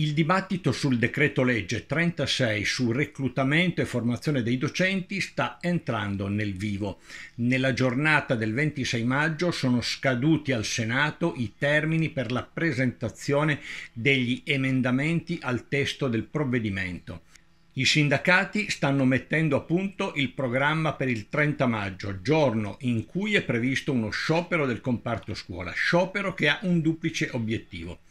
Il dibattito sul decreto legge 36 su reclutamento e formazione dei docenti sta entrando nel vivo. Nella giornata del 26 maggio sono scaduti al Senato i termini per la presentazione degli emendamenti al testo del provvedimento. I sindacati stanno mettendo a punto il programma per il 30 maggio, giorno in cui è previsto uno sciopero del comparto scuola, sciopero che ha un duplice obiettivo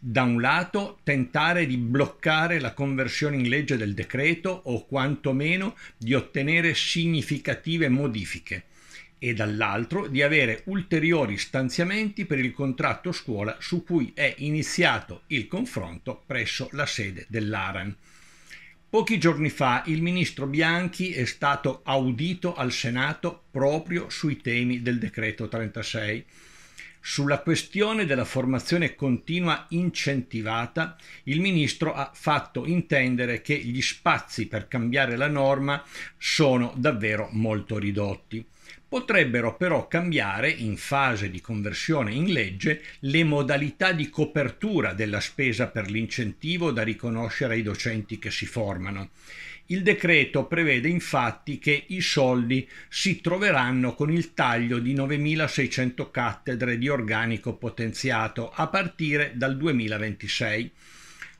da un lato tentare di bloccare la conversione in legge del decreto o quantomeno di ottenere significative modifiche e dall'altro di avere ulteriori stanziamenti per il contratto scuola su cui è iniziato il confronto presso la sede dell'Aran. Pochi giorni fa il ministro Bianchi è stato audito al Senato proprio sui temi del decreto 36. Sulla questione della formazione continua incentivata, il ministro ha fatto intendere che gli spazi per cambiare la norma sono davvero molto ridotti. Potrebbero però cambiare, in fase di conversione in legge, le modalità di copertura della spesa per l'incentivo da riconoscere ai docenti che si formano. Il decreto prevede infatti che i soldi si troveranno con il taglio di 9.600 cattedre di organico potenziato a partire dal 2026.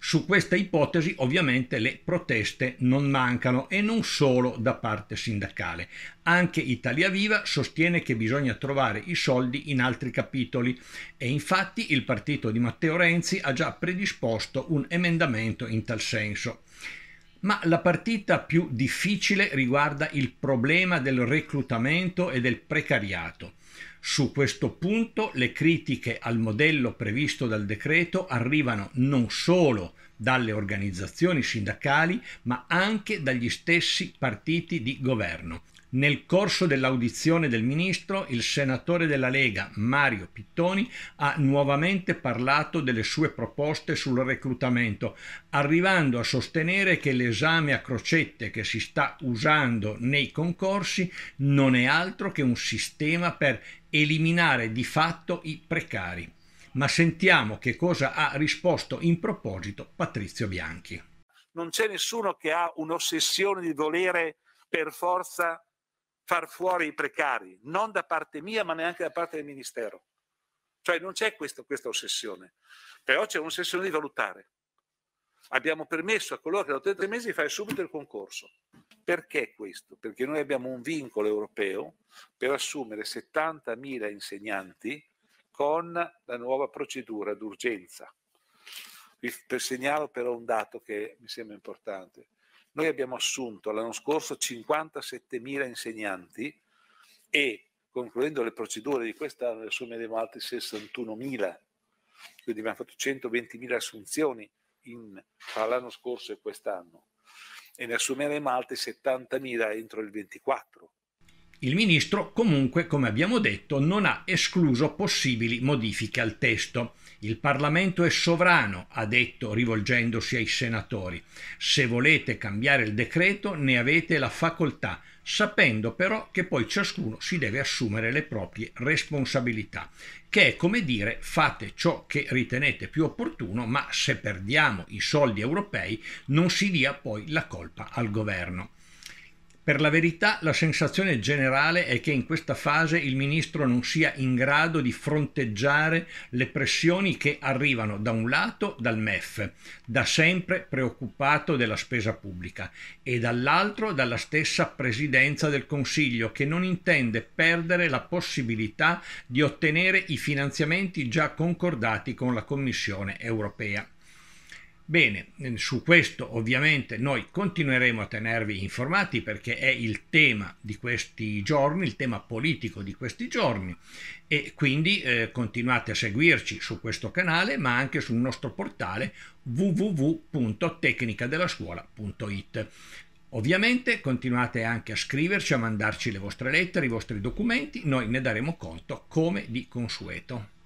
Su questa ipotesi ovviamente le proteste non mancano e non solo da parte sindacale. Anche Italia Viva sostiene che bisogna trovare i soldi in altri capitoli e infatti il partito di Matteo Renzi ha già predisposto un emendamento in tal senso. Ma la partita più difficile riguarda il problema del reclutamento e del precariato. Su questo punto le critiche al modello previsto dal decreto arrivano non solo dalle organizzazioni sindacali ma anche dagli stessi partiti di governo, nel corso dell'audizione del ministro, il senatore della Lega Mario Pittoni ha nuovamente parlato delle sue proposte sul reclutamento, arrivando a sostenere che l'esame a crocette che si sta usando nei concorsi non è altro che un sistema per eliminare di fatto i precari. Ma sentiamo che cosa ha risposto in proposito Patrizio Bianchi. Non c'è nessuno che ha un'ossessione di volere per forza far fuori i precari, non da parte mia ma neanche da parte del Ministero. Cioè non c'è questo, questa ossessione, però c'è un'ossessione di valutare. Abbiamo permesso a coloro che da tre mesi di fare subito il concorso. Perché questo? Perché noi abbiamo un vincolo europeo per assumere 70.000 insegnanti con la nuova procedura d'urgenza. Vi segnalo però un dato che mi sembra importante. Noi abbiamo assunto l'anno scorso 57.000 insegnanti e concludendo le procedure di quest'anno ne assumeremo altri 61.000, quindi abbiamo fatto 120.000 assunzioni in, tra l'anno scorso e quest'anno e ne assumeremo altri 70.000 entro il 24. Il ministro comunque, come abbiamo detto, non ha escluso possibili modifiche al testo. Il Parlamento è sovrano, ha detto rivolgendosi ai senatori. Se volete cambiare il decreto ne avete la facoltà, sapendo però che poi ciascuno si deve assumere le proprie responsabilità, che è come dire fate ciò che ritenete più opportuno, ma se perdiamo i soldi europei non si dia poi la colpa al governo. Per la verità la sensazione generale è che in questa fase il ministro non sia in grado di fronteggiare le pressioni che arrivano da un lato dal MEF, da sempre preoccupato della spesa pubblica, e dall'altro dalla stessa presidenza del Consiglio che non intende perdere la possibilità di ottenere i finanziamenti già concordati con la Commissione europea. Bene, eh, su questo ovviamente noi continueremo a tenervi informati perché è il tema di questi giorni, il tema politico di questi giorni e quindi eh, continuate a seguirci su questo canale ma anche sul nostro portale www.tecnicadelascuola.it. Ovviamente continuate anche a scriverci, a mandarci le vostre lettere, i vostri documenti, noi ne daremo conto come di consueto.